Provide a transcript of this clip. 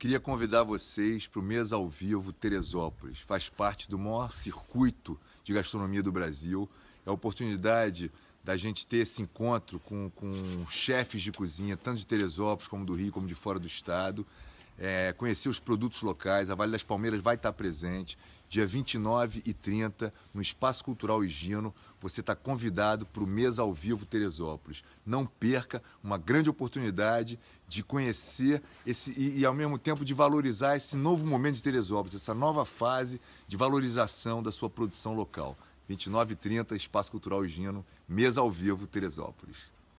Queria convidar vocês para o Mês ao Vivo Teresópolis. Faz parte do maior circuito de gastronomia do Brasil. É a oportunidade da gente ter esse encontro com, com chefes de cozinha, tanto de Teresópolis como do Rio, como de fora do estado. É, conhecer os produtos locais, a Vale das Palmeiras vai estar presente dia 29 e 30, no Espaço Cultural Higino. Você está convidado para o Mês ao Vivo Teresópolis. Não perca uma grande oportunidade de conhecer esse e, e, ao mesmo tempo de valorizar esse novo momento de Teresópolis, essa nova fase de valorização da sua produção local. 29 e 30, Espaço Cultural Higino, Mês ao Vivo Teresópolis.